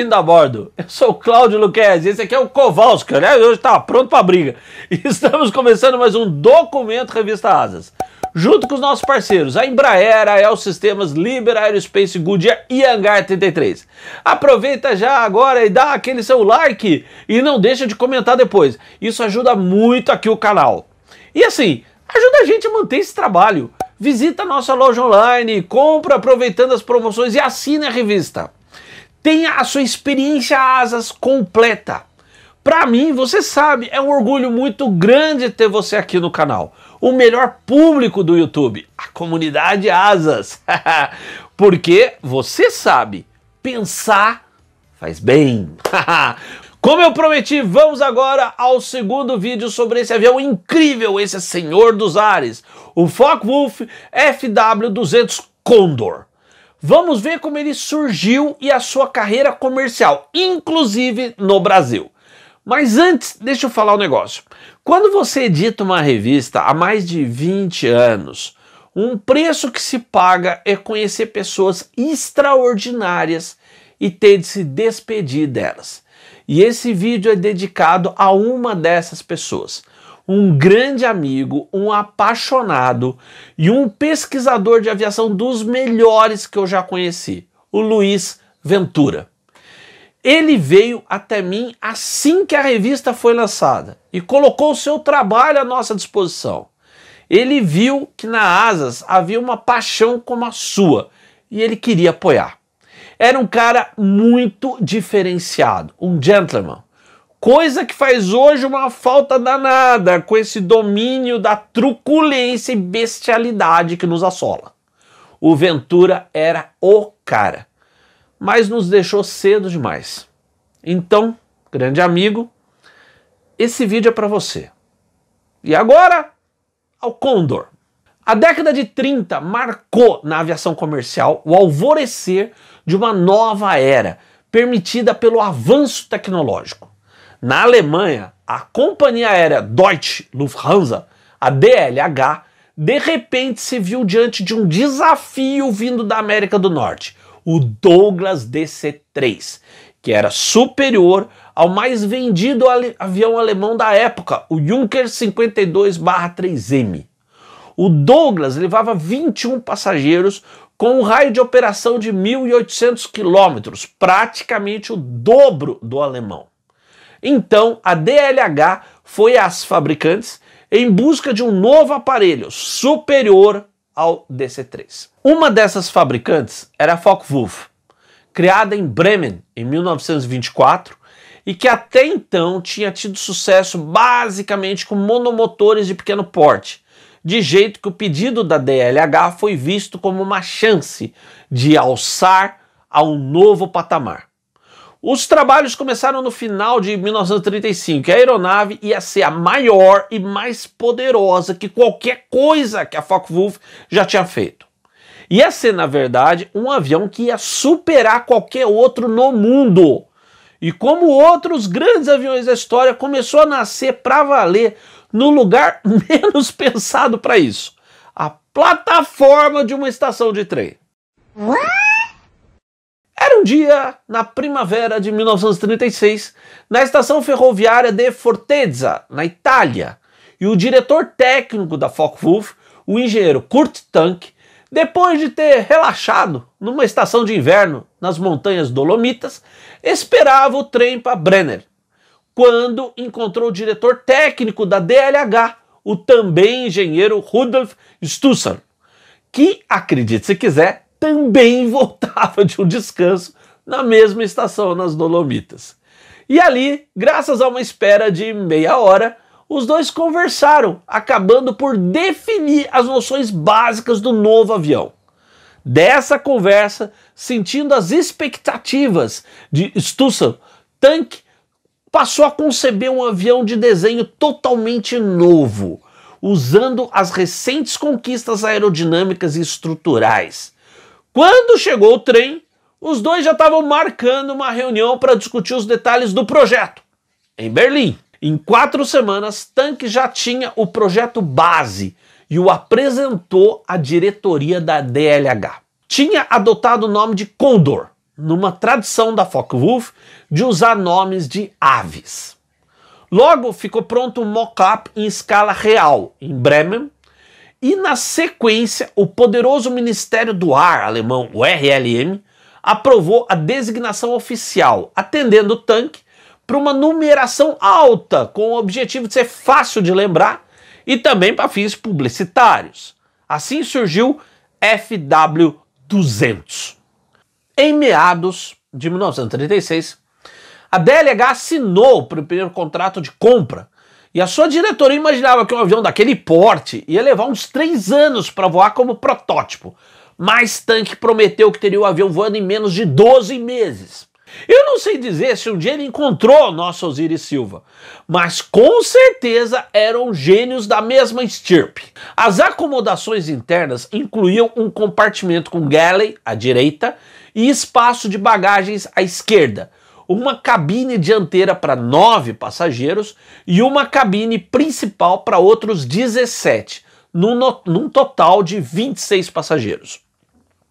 Bem-vindo a bordo. Eu sou o Cláudio Luquez, esse aqui é o Kowalski, né? hoje está pronto para briga. E estamos começando mais um documento Revista Asas. Junto com os nossos parceiros, a Embraer, a El Sistemas, Liber Aerospace, Goodyear e Hangar 33. Aproveita já agora e dá aquele seu like e não deixa de comentar depois. Isso ajuda muito aqui o canal. E assim, ajuda a gente a manter esse trabalho. Visita a nossa loja online, compra aproveitando as promoções e assine a revista tenha a sua experiência asas completa. Para mim, você sabe, é um orgulho muito grande ter você aqui no canal. O melhor público do YouTube, a comunidade Asas. Porque você sabe, pensar faz bem. Como eu prometi, vamos agora ao segundo vídeo sobre esse avião incrível, esse Senhor dos Ares, o Focke-Wulf FW-200 Condor. Vamos ver como ele surgiu e a sua carreira comercial, inclusive no Brasil. Mas antes, deixa eu falar um negócio. Quando você edita uma revista há mais de 20 anos, um preço que se paga é conhecer pessoas extraordinárias e ter de se despedir delas. E esse vídeo é dedicado a uma dessas pessoas um grande amigo, um apaixonado e um pesquisador de aviação dos melhores que eu já conheci, o Luiz Ventura. Ele veio até mim assim que a revista foi lançada e colocou o seu trabalho à nossa disposição. Ele viu que na Asas havia uma paixão como a sua e ele queria apoiar. Era um cara muito diferenciado, um gentleman. Coisa que faz hoje uma falta danada com esse domínio da truculência e bestialidade que nos assola. O Ventura era o cara, mas nos deixou cedo demais. Então, grande amigo, esse vídeo é para você. E agora, ao Condor. A década de 30 marcou na aviação comercial o alvorecer de uma nova era, permitida pelo avanço tecnológico. Na Alemanha, a companhia aérea Deutsche Lufthansa, a DLH, de repente se viu diante de um desafio vindo da América do Norte, o Douglas DC-3, que era superior ao mais vendido avião alemão da época, o Junker 52/3M. O Douglas levava 21 passageiros com um raio de operação de 1.800 quilômetros, praticamente o dobro do alemão. Então, a DLH foi às fabricantes em busca de um novo aparelho superior ao DC3. Uma dessas fabricantes era a Focke-Wulf, criada em Bremen em 1924 e que até então tinha tido sucesso basicamente com monomotores de pequeno porte, de jeito que o pedido da DLH foi visto como uma chance de alçar a um novo patamar. Os trabalhos começaram no final de 1935. A aeronave ia ser a maior e mais poderosa que qualquer coisa que a Focke-Wulf já tinha feito. Ia ser, na verdade, um avião que ia superar qualquer outro no mundo. E como outros grandes aviões da história, começou a nascer para valer no lugar menos pensado para isso: a plataforma de uma estação de trem. What? Era um dia na primavera de 1936, na estação ferroviária de Fortezza, na Itália, e o diretor técnico da Focke-Wulf, o engenheiro Kurt Tank, depois de ter relaxado numa estação de inverno nas montanhas Dolomitas, esperava o trem para Brenner, quando encontrou o diretor técnico da DLH, o também engenheiro Rudolf Stusser, que, acredite se quiser, também voltava de um descanso na mesma estação nas Dolomitas. E ali, graças a uma espera de meia hora, os dois conversaram, acabando por definir as noções básicas do novo avião. Dessa conversa, sentindo as expectativas de Stussel, Tank passou a conceber um avião de desenho totalmente novo, usando as recentes conquistas aerodinâmicas e estruturais. Quando chegou o trem, os dois já estavam marcando uma reunião para discutir os detalhes do projeto, em Berlim. Em quatro semanas, Tank já tinha o projeto base e o apresentou à diretoria da DLH. Tinha adotado o nome de Condor, numa tradição da Focke-Wulf de usar nomes de aves. Logo ficou pronto um mock-up em escala real em Bremen e na sequência, o poderoso Ministério do Ar alemão, o RLM, aprovou a designação oficial, atendendo o tanque para uma numeração alta, com o objetivo de ser fácil de lembrar e também para fins publicitários. Assim surgiu FW200. Em meados de 1936, a DLH assinou o primeiro contrato de compra e a sua diretoria imaginava que um avião daquele porte ia levar uns três anos para voar como protótipo, mas Tank prometeu que teria o avião voando em menos de 12 meses. Eu não sei dizer se um dia ele encontrou o nosso Osiris Silva, mas com certeza eram gênios da mesma estirpe. As acomodações internas incluíam um compartimento com galley à direita e espaço de bagagens à esquerda, uma cabine dianteira para nove passageiros e uma cabine principal para outros 17, num, no, num total de 26 passageiros.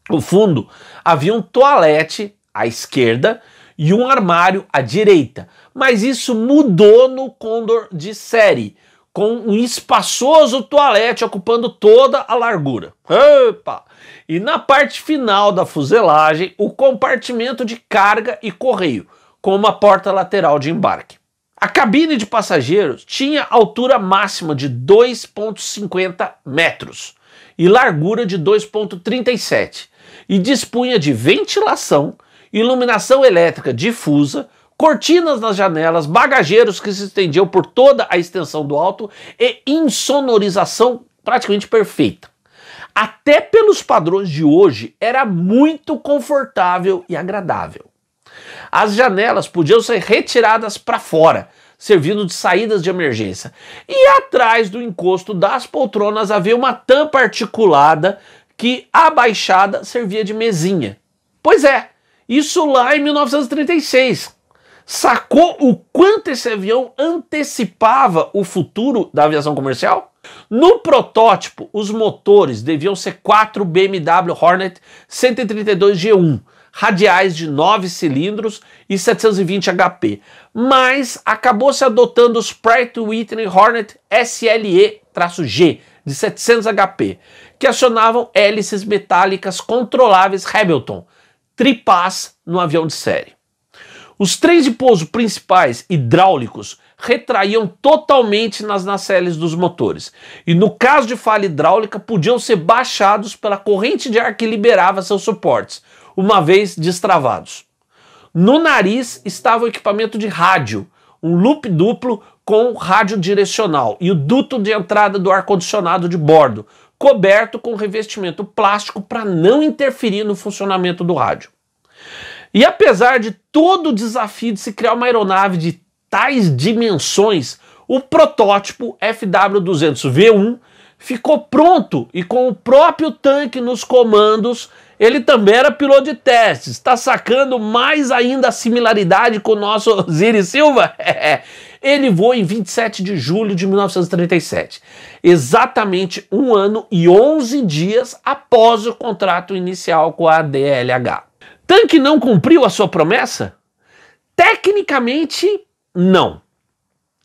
No fundo, havia um toalete à esquerda e um armário à direita, mas isso mudou no Condor de série, com um espaçoso toalete ocupando toda a largura. Opa! E na parte final da fuselagem, o compartimento de carga e correio, com uma porta lateral de embarque. A cabine de passageiros tinha altura máxima de 2,50 metros e largura de 2,37 e dispunha de ventilação, iluminação elétrica difusa, cortinas nas janelas, bagageiros que se estendiam por toda a extensão do alto e insonorização praticamente perfeita. Até pelos padrões de hoje, era muito confortável e agradável. As janelas podiam ser retiradas para fora, servindo de saídas de emergência. E atrás do encosto das poltronas havia uma tampa articulada que, abaixada, servia de mesinha. Pois é, isso lá em 1936. Sacou o quanto esse avião antecipava o futuro da aviação comercial? No protótipo, os motores deviam ser quatro BMW Hornet 132 G1, radiais de 9 cilindros e 720 HP, mas acabou se adotando os Pratt Whitney Hornet SLE-G de 700 HP, que acionavam hélices metálicas controláveis Hamilton, tripás no avião de série. Os três de pouso principais hidráulicos retraíam totalmente nas nacelles dos motores. E no caso de falha hidráulica, podiam ser baixados pela corrente de ar que liberava seus suportes, uma vez destravados. No nariz estava o equipamento de rádio, um loop duplo com rádio direcional e o duto de entrada do ar-condicionado de bordo, coberto com revestimento plástico para não interferir no funcionamento do rádio. E apesar de todo o desafio de se criar uma aeronave de tais dimensões, o protótipo FW200V1 ficou pronto e com o próprio tanque nos comandos, ele também era piloto de testes. Está sacando mais ainda a similaridade com o nosso Osiris Silva? ele voou em 27 de julho de 1937, exatamente um ano e 11 dias após o contrato inicial com a DLH. Tanque não cumpriu a sua promessa? Tecnicamente, não.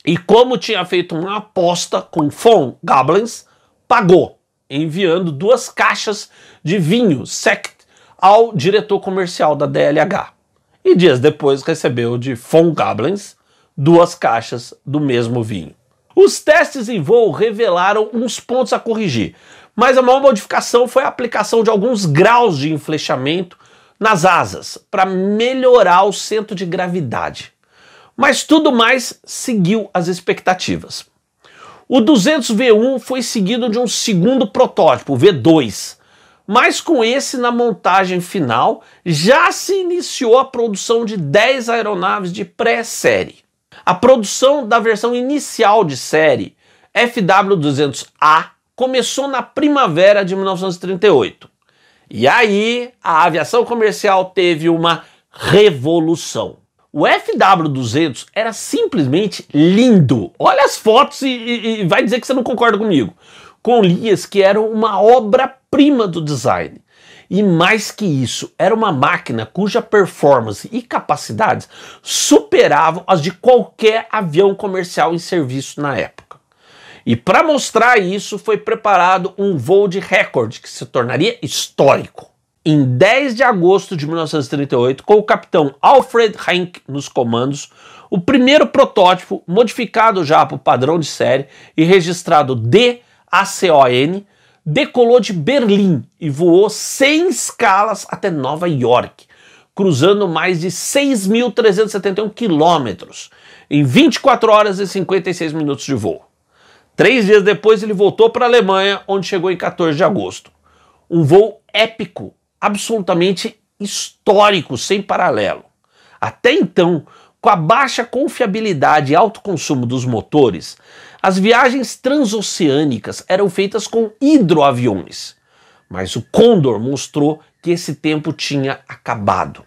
E como tinha feito uma aposta com Fon Goblins, pagou, enviando duas caixas de vinho Sect ao diretor comercial da DLH. E dias depois recebeu de Fon Goblins duas caixas do mesmo vinho. Os testes em voo revelaram uns pontos a corrigir, mas a maior modificação foi a aplicação de alguns graus de enflechamento nas asas para melhorar o centro de gravidade. Mas tudo mais seguiu as expectativas. O 200 V1 foi seguido de um segundo protótipo, o V2, mas com esse na montagem final já se iniciou a produção de 10 aeronaves de pré-série. A produção da versão inicial de série FW200A começou na primavera de 1938. E aí a aviação comercial teve uma revolução. O FW200 era simplesmente lindo. Olha as fotos e, e, e vai dizer que você não concorda comigo. Com linhas que eram uma obra-prima do design. E mais que isso, era uma máquina cuja performance e capacidades superavam as de qualquer avião comercial em serviço na época. E para mostrar isso, foi preparado um voo de recorde que se tornaria histórico em 10 de agosto de 1938, com o capitão Alfred Henck nos comandos, o primeiro protótipo, modificado já para o padrão de série e registrado d D-A-C-O-N decolou de Berlim e voou sem escalas até Nova York, cruzando mais de 6.371 quilômetros em 24 horas e 56 minutos de voo. Três dias depois, ele voltou para a Alemanha, onde chegou em 14 de agosto. Um voo épico absolutamente histórico, sem paralelo. Até então, com a baixa confiabilidade e alto consumo dos motores, as viagens transoceânicas eram feitas com hidroaviões. Mas o Condor mostrou que esse tempo tinha acabado.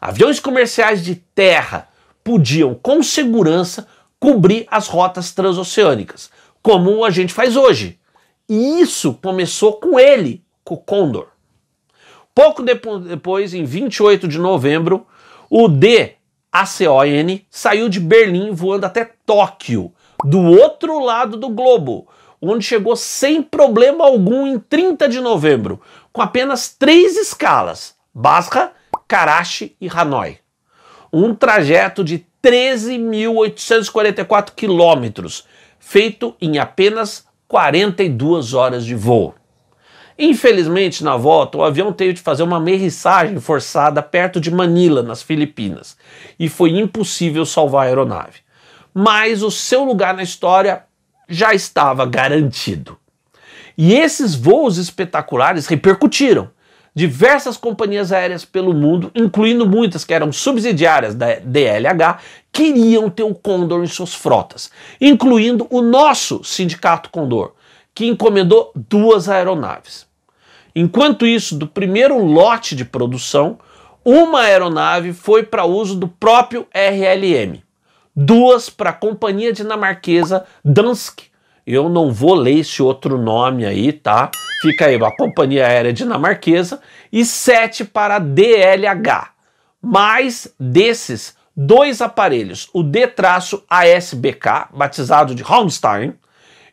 Aviões comerciais de terra podiam, com segurança, cobrir as rotas transoceânicas, como a gente faz hoje. E isso começou com ele, com o Condor. Pouco depois, em 28 de novembro, o DACON saiu de Berlim voando até Tóquio, do outro lado do globo, onde chegou sem problema algum em 30 de novembro, com apenas três escalas: Basra, Karachi e Hanoi. Um trajeto de 13.844 quilômetros, feito em apenas 42 horas de voo. Infelizmente, na volta, o avião teve de fazer uma amerrissagem forçada perto de Manila, nas Filipinas, e foi impossível salvar a aeronave. Mas o seu lugar na história já estava garantido. E esses voos espetaculares repercutiram. Diversas companhias aéreas pelo mundo, incluindo muitas que eram subsidiárias da DLH, queriam ter o Condor em suas frotas, incluindo o nosso Sindicato Condor que encomendou duas aeronaves. Enquanto isso, do primeiro lote de produção, uma aeronave foi para uso do próprio RLM, duas para a companhia dinamarquesa Dansk. Eu não vou ler esse outro nome aí, tá? Fica aí, a companhia aérea dinamarquesa, e sete para a DLH. Mais desses, dois aparelhos, o D-ASBK, batizado de Holmstein,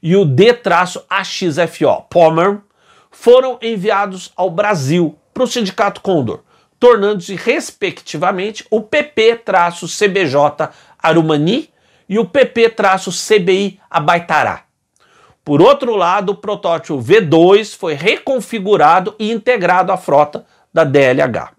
e o D-AXFO Palmer foram enviados ao Brasil para o Sindicato Condor, tornando-se, respectivamente, o PP-CBJ Arumani e o PP-CBI Abaitará. Por outro lado, o protótipo V2 foi reconfigurado e integrado à frota da DLH.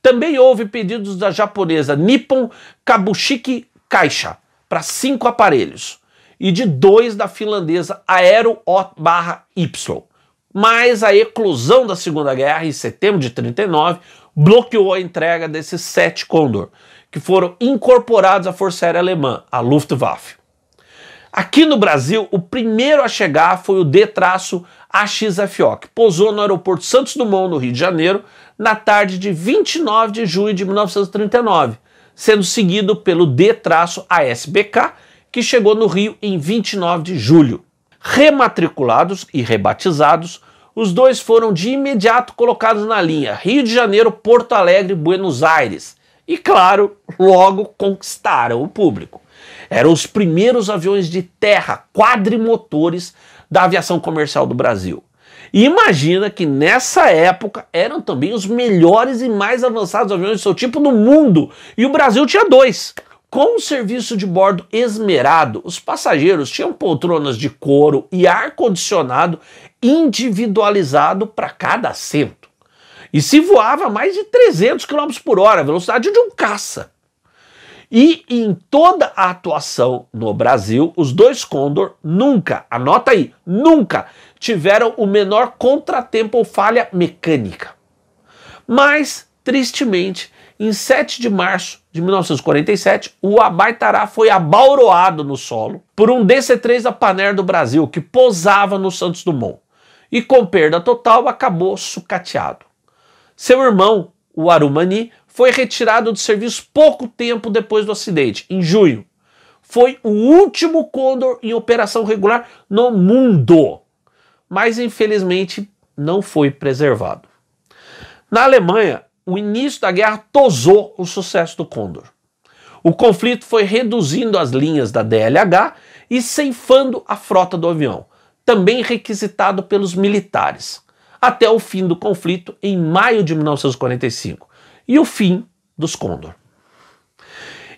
Também houve pedidos da japonesa Nippon Kabushiki Kaisha para cinco aparelhos, e de dois da finlandesa Aero O-Y. Mas a eclosão da Segunda Guerra, em setembro de 39, bloqueou a entrega desses sete Condor, que foram incorporados à Força Aérea Alemã, a Luftwaffe. Aqui no Brasil, o primeiro a chegar foi o D-AXFO, que pousou no aeroporto Santos Dumont, no Rio de Janeiro, na tarde de 29 de junho de 1939, sendo seguido pelo D-ASBK, que chegou no Rio em 29 de julho. Rematriculados e rebatizados, os dois foram de imediato colocados na linha Rio de Janeiro, Porto Alegre, Buenos Aires. E claro, logo conquistaram o público. Eram os primeiros aviões de terra quadrimotores da aviação comercial do Brasil. E imagina que nessa época eram também os melhores e mais avançados aviões do seu tipo no mundo. E o Brasil tinha dois. Com o serviço de bordo esmerado, os passageiros tinham poltronas de couro e ar-condicionado individualizado para cada assento. E se voava a mais de 300 km por hora, velocidade de um caça. E em toda a atuação no Brasil, os dois Condor nunca, anota aí, nunca tiveram o menor contratempo ou falha mecânica. Mas, tristemente, em 7 de março de 1947, o Abaitará foi abauroado no solo por um DC-3 da Paner do Brasil que pousava no Santos Dumont e, com perda total, acabou sucateado. Seu irmão, o Arumani, foi retirado do serviço pouco tempo depois do acidente, em junho. Foi o último Condor em operação regular no mundo, mas infelizmente não foi preservado. Na Alemanha, o início da guerra tosou o sucesso do Condor. O conflito foi reduzindo as linhas da DLH e ceifando a frota do avião, também requisitado pelos militares, até o fim do conflito em maio de 1945 e o fim dos Condor.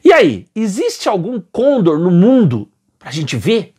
E aí, existe algum Condor no mundo para a gente ver?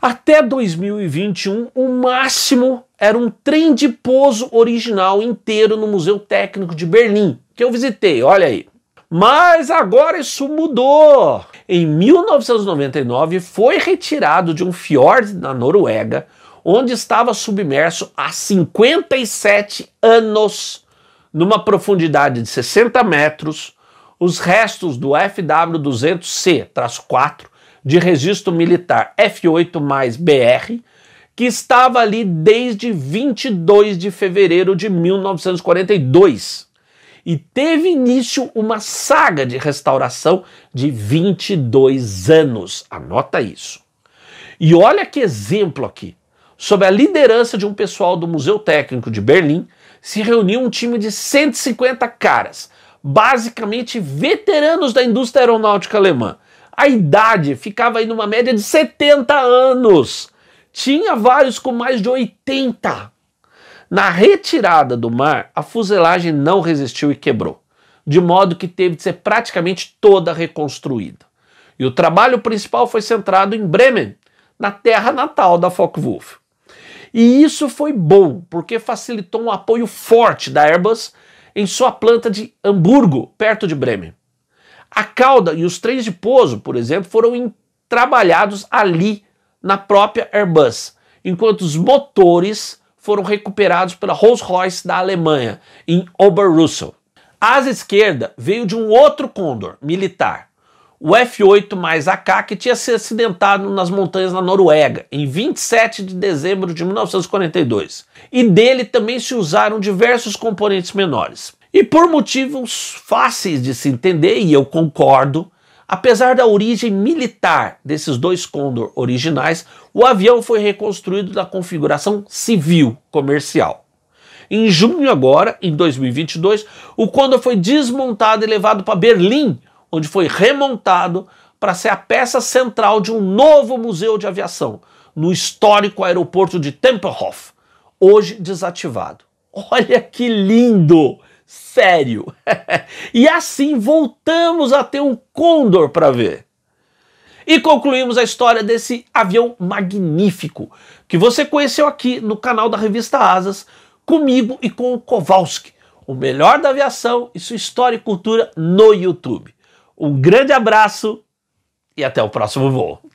Até 2021, o máximo era um trem de pouso original inteiro no Museu Técnico de Berlim, que eu visitei, olha aí. Mas agora isso mudou. Em 1999 foi retirado de um fiord na Noruega, onde estava submerso há 57 anos, numa profundidade de 60 metros, os restos do FW200C-4 de registro militar F8 mais BR, que estava ali desde 22 de fevereiro de 1942. E teve início uma saga de restauração de 22 anos. Anota isso. E olha que exemplo aqui. Sob a liderança de um pessoal do Museu Técnico de Berlim, se reuniu um time de 150 caras, basicamente veteranos da indústria aeronáutica alemã. A idade ficava aí numa média de 70 anos. Tinha vários com mais de 80. Na retirada do mar, a fuselagem não resistiu e quebrou, de modo que teve de ser praticamente toda reconstruída. E o trabalho principal foi centrado em Bremen, na terra natal da Focke-Wulf. E isso foi bom, porque facilitou um apoio forte da Airbus em sua planta de Hamburgo, perto de Bremen. A cauda e os trens de pouso, por exemplo, foram trabalhados ali na própria Airbus, enquanto os motores foram recuperados pela Rolls-Royce da Alemanha, em Oberrussel. A asa esquerda veio de um outro Condor militar, o F-8 mais AK, que tinha se acidentado nas montanhas na Noruega, em 27 de dezembro de 1942. E dele também se usaram diversos componentes menores. E por motivos fáceis de se entender, e eu concordo, Apesar da origem militar desses dois Condor originais, o avião foi reconstruído da configuração civil comercial. Em junho agora, em 2022, o Condor foi desmontado e levado para Berlim, onde foi remontado para ser a peça central de um novo museu de aviação, no histórico aeroporto de Tempelhof, hoje desativado. Olha que lindo! sério. e assim voltamos a ter um Condor para ver. E concluímos a história desse avião magnífico que você conheceu aqui no canal da revista Asas, comigo e com o Kowalski, o melhor da aviação e sua história e cultura no YouTube. Um grande abraço e até o próximo voo.